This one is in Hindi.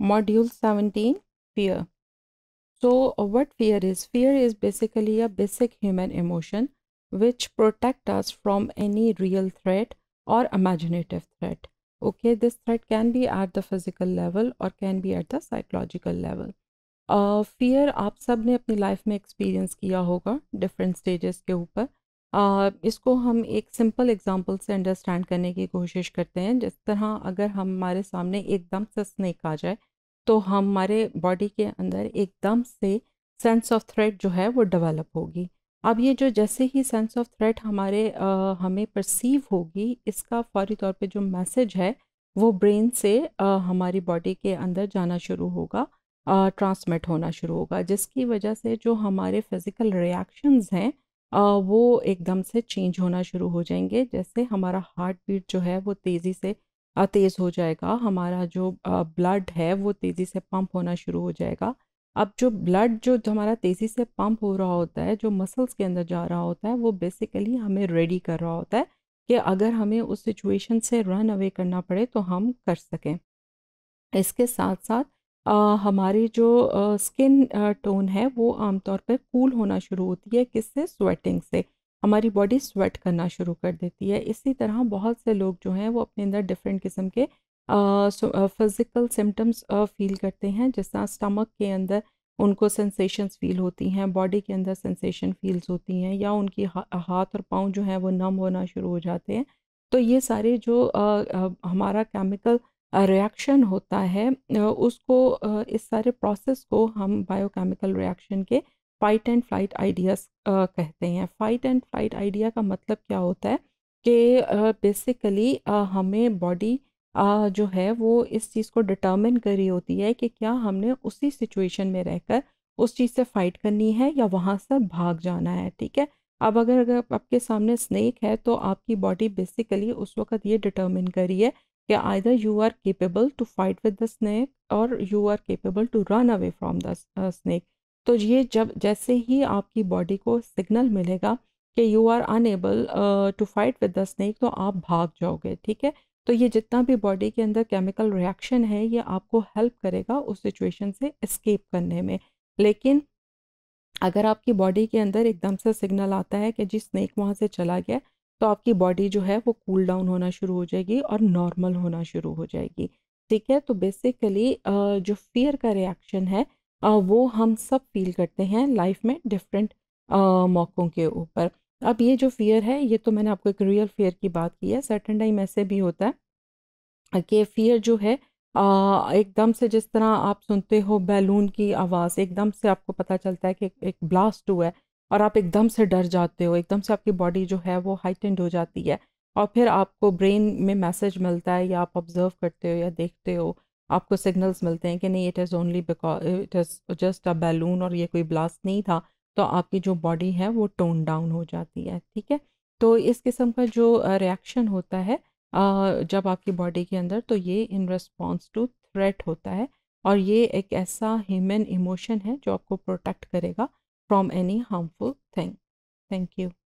Module 17 Fear. So, uh, what fear is? Fear is basically a basic human emotion which protect us from any real threat or imaginative threat. Okay, this threat can be at the physical level or can be at the psychological level. uh, fear aap sab ne apni life mein experience kiya hoga different stages ke upar uh, इसको हम एक सिंपल एग्जांपल से अंडरस्टैंड करने की कोशिश करते हैं जिस तरह अगर हमारे सामने एकदम से स्नेक आ जाए तो हमारे बॉडी के अंदर एकदम से सेंस ऑफ थ्रेट जो है वो डेवलप होगी अब ये जो जैसे ही सेंस ऑफ थ्रेट हमारे आ, हमें परसीव होगी इसका फौरी तौर पे जो मैसेज है वो ब्रेन से आ, हमारी बॉडी के अंदर जाना शुरू होगा ट्रांसमिट होना शुरू होगा जिसकी वजह से जो हमारे फिज़िकल रिएक्शंस हैं वो एकदम से चेंज होना शुरू हो जाएंगे जैसे हमारा हार्ट बीट जो है वो तेज़ी से तेज़ हो जाएगा, हमारा जो ब्लड है वो तेज़ी से पंप होना शुरू हो जाएगा। अब जो ब्लड जो हमारा तेज़ी से पंप हो रहा होता है, जो मसल्स के अंदर जा रहा होता है, वो बेसिकली हमें रेडी कर रहा होता है कि अगर हमें उस सिचुएशन से रन अवे करना पड़े तो हम कर सकें। इसके साथ-साथ हमारी जो स्किन टोन है वो आमतौर पर कूल होना शुरू होती है, किससे? स्वेटिंग से। हमारी बॉडी स्वेट करना शुरू कर देती है इसी तरह बहुत से लोग जो हैं वो अपने अंदर डिफरेंट किस्म के फिज़िकल सिम्टम्स फील करते हैं जिस तरह स्टमक के अंदर उनको सेंसेशंस फील होती हैं बॉडी के अंदर सेंसेशन फील्स होती हैं या उनकी हा, हाथ और पाँव जो हैं वो नम होना शुरू हो जाते हैं तो ये सारे जो आ, आ, हमारा केमिकल रिएक्शन होता है उसको इस सारे प्रोसेस को हम बायोकेमिकल रिएक्शन के फ़ाइट एंड फ्लाइट आइडियाज़ कहते हैं फ़ाइट एंड फ्लाइट आइडिया का मतलब क्या होता है कि बेसिकली uh, uh, हमें बॉडी uh, जो है वो इस चीज़ को डिटर्मिन करी होती है कि क्या हमने उसी सिचुएशन में रहकर उस चीज़ से फ़ाइट करनी है या वहाँ से भाग जाना है ठीक है अब अगर अगर आपके सामने स्नेक है तो आपकी बॉडी बेसिकली उस वक्त ये डिटर्मिन करी है कि either you are capable to fight with the snake और you are capable to run away from the snake तो ये जब जैसे ही आपकी बॉडी को सिग्नल मिलेगा कि you are unable to fight with the snake तो आप भाग जाओगे ठीक है तो ये जितना भी बॉडी के अंदर केमिकल रिएक्शन है ये आपको हेल्प करेगा उस सिचुएशन से एस्केप करने में लेकिन अगर आपकी बॉडी के अंदर एकदम से सिग्नल आता है कि जी स्नैक वहाँ से चला गया तो आपकी बॉडी जो है वो कूल डाउन होना शुरू हो जाएगी और नॉर्मल होना शुरू हो जाएगी ठीक है तो बेसिकली uh, जो फियर का रिएक्शन है वो हम सब फील करते हैं लाइफ में डिफरेंट मौक़ों के ऊपर अब ये जो फ़ियर है ये तो मैंने आपको एक रियल फ़ियर की बात की है सर्टन टाइम ऐसे भी होता है कि फ़ियर जो है एकदम से जिस तरह आप सुनते हो बैलून की आवाज़ एकदम से आपको पता चलता है कि एक, एक ब्लास्ट हुआ है और आप एकदम से डर जाते हो एकदम से आपकी बॉडी जो है वो हाइटेंड हो जाती है और फिर आपको ब्रेन में मैसेज मिलता है या आप ऑब्ज़र्व करते हो या देखते हो आपको सिग्नल्स मिलते हैं कि नहीं it is only because it is just a balloon और ये कोई ब्लास्ट नहीं था तो आपकी जो बॉडी है वो टोन डाउन हो जाती है ठीक है तो इस किस्म का जो रिएक्शन होता है जब आपकी बॉडी के अंदर तो ये इन रिस्पॉन्स टू थ्रेट होता है और ये एक ऐसा ह्यूमन इमोशन है जो आपको प्रोटेक्ट करेगा from any harmful thing thank you